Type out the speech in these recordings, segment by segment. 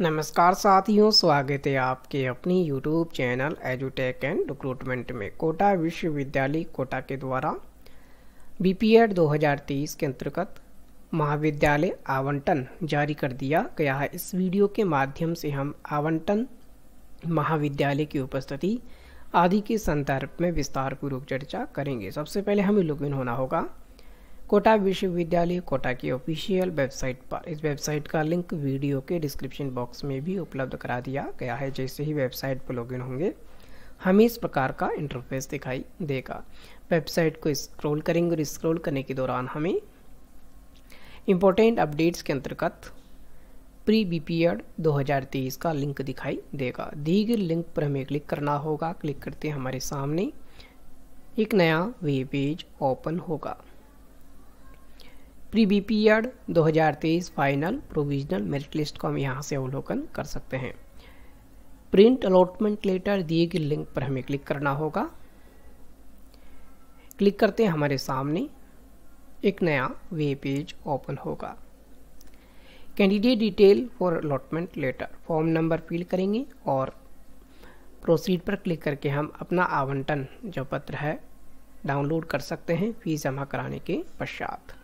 नमस्कार साथियों स्वागत है आपके अपनी यूट्यूब चैनल एजुटेक एंड रिक्रूटमेंट में कोटा विश्वविद्यालय कोटा के द्वारा बी पी एड दो के अंतर्गत महाविद्यालय आवंटन जारी कर दिया गया है इस वीडियो के माध्यम से हम आवंटन महाविद्यालय की उपस्थिति आदि के संदर्भ में विस्तार पूर्वक चर्चा करेंगे सबसे पहले हमें लुगिन होना होगा कोटा विश्वविद्यालय कोटा की ऑफिशियल वेबसाइट पर इस वेबसाइट का लिंक वीडियो के डिस्क्रिप्शन बॉक्स में भी उपलब्ध करा दिया गया है जैसे ही वेबसाइट पर लॉगिन होंगे हमें इस प्रकार का इंटरफेस दिखाई देगा वेबसाइट को स्क्रॉल करेंगे और स्क्रॉल करने के दौरान हमें इम्पोर्टेंट अपडेट्स के अंतर्गत प्री बी पीरियड 2023 का लिंक दिखाई देगा दी गई लिंक पर हमें क्लिक करना होगा क्लिक करते हमारे सामने एक नया वेब पेज ओपन होगा pre B P Ed final provisional merit list को हम यहाँ से अवलोकन कर सकते हैं प्रिंट अलॉटमेंट लेटर दिए गए लिंक पर हमें क्लिक करना होगा क्लिक करते हैं हमारे सामने एक नया वे पेज ओपन होगा candidate detail for allotment letter form number fill करेंगे और प्रोसीड पर क्लिक करके हम अपना आवंटन जो पत्र है डाउनलोड कर सकते हैं फीस जमा कराने के पश्चात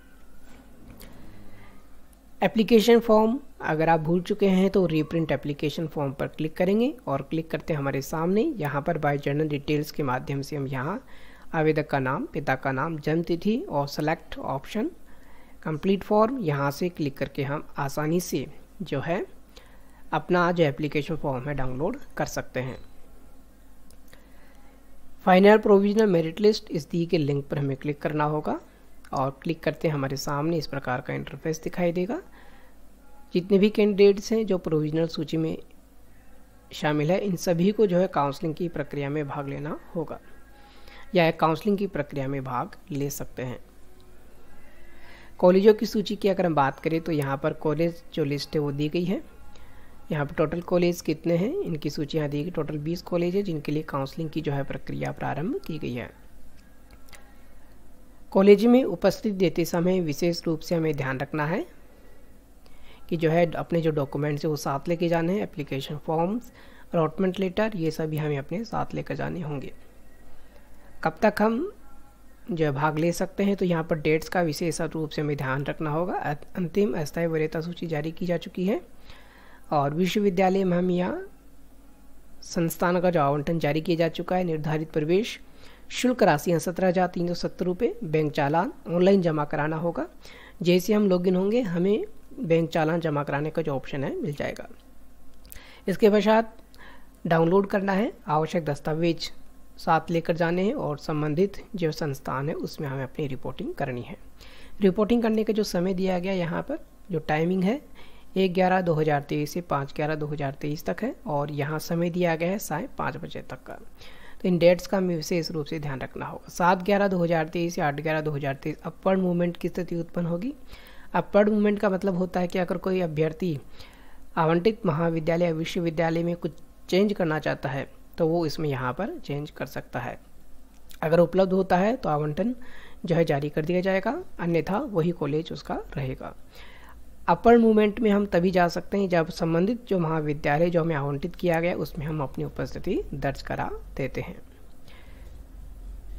एप्लीकेशन फॉर्म अगर आप भूल चुके हैं तो रीप्रिंट एप्लीकेशन फॉर्म पर क्लिक करेंगे और क्लिक करते हमारे सामने यहाँ पर बाय जनरल डिटेल्स के माध्यम से हम यहाँ आवेदक का नाम पिता का नाम जन्म तिथि और सेलेक्ट ऑप्शन कंप्लीट फॉर्म यहाँ से क्लिक करके हम आसानी से जो है अपना जो एप्लीकेशन फॉर्म है डाउनलोड कर सकते हैं फाइनल प्रोविजनल मेरिट लिस्ट इस दी के लिंक पर हमें क्लिक करना होगा और क्लिक करते हैं हमारे सामने इस प्रकार का इंटरफेस दिखाई देगा जितने भी कैंडिडेट्स हैं जो प्रोविजनल सूची में शामिल है इन सभी को जो है काउंसलिंग की प्रक्रिया में भाग लेना होगा या काउंसलिंग की प्रक्रिया में भाग ले सकते हैं कॉलेजों की सूची की अगर हम बात करें तो यहाँ पर कॉलेज जो लिस्ट है वो दी गई है यहाँ पर टोटल कॉलेज कितने हैं इनकी सूची यहाँ दी गई टोटल 20 कॉलेज है जिनके लिए काउंसलिंग की जो है प्रक्रिया प्रारंभ की गई है कॉलेज में उपस्थित देते समय विशेष रूप से हमें ध्यान रखना है कि जो है अपने जो डॉक्यूमेंट्स हैं वो साथ लेके जाने हैं एप्लीकेशन फॉर्म्स अलॉटमेंट लेटर ये सभी हमें अपने साथ लेकर जाने होंगे कब तक हम जो भाग ले सकते हैं तो यहाँ पर डेट्स का विशेष रूप से हमें ध्यान रखना होगा अंतिम अस्थायी वरीयता सूची जारी की जा चुकी है और विश्वविद्यालय में हम यहाँ संस्थान का जो आवंटन जारी किया जा चुका है निर्धारित प्रवेश शुल्क राशि है सत्रह हज़ार तीन सौ सत्तर रुपये बैंक चालान ऑनलाइन जमा कराना होगा जैसे हम लॉगिन होंगे हमें बैंक चालान जमा कराने का जो ऑप्शन है मिल जाएगा इसके पश्चात डाउनलोड करना है आवश्यक दस्तावेज साथ लेकर जाने हैं और संबंधित जो संस्थान है उसमें हमें अपनी रिपोर्टिंग करनी है रिपोर्टिंग करने का जो समय दिया गया यहाँ पर जो टाइमिंग है एक ग्यारह दो हज़ार तेईस से पाँच ग्यारह दो हज़ार तेईस तक है और यहाँ समय दिया गया है साय पाँच बजे तक का तो इन डेट्स का हमें विशेष रूप से ध्यान रखना होगा सात ग्यारह दो हज़ार तेईस या आठ ग्यारह दो हज़ार तेईस अपवर्ड मूवमेंट की स्थिति उत्पन्न होगी अपवर्ड मूवमेंट का मतलब होता है कि अगर कोई अभ्यर्थी आवंटित महाविद्यालय या विश्वविद्यालय में कुछ चेंज करना चाहता है तो वो इसमें यहाँ पर चेंज कर सकता है अगर उपलब्ध होता है तो आवंटन जो है जारी कर दिया जाएगा अन्यथा वही कॉलेज उसका रहेगा अपर मूवमेंट में हम तभी जा सकते हैं जब संबंधित जो महाविद्यालय जो हमें आवंटित किया गया उसमें हम अपनी उपस्थिति दर्ज करा देते हैं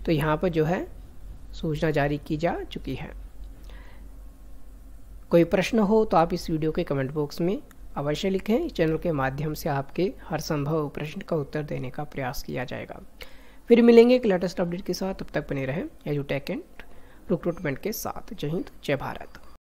तो यहाँ पर जो है सूचना जारी की जा चुकी है कोई प्रश्न हो तो आप इस वीडियो के कमेंट बॉक्स में अवश्य लिखें इस चैनल के माध्यम से आपके हर संभव प्रश्न का उत्तर देने का प्रयास किया जाएगा फिर मिलेंगे एक लेटेस्ट अपडेट के साथ तब तक बने रहें एजुटेक एंड रिक्रूटमेंट के साथ जय हिंद जय भारत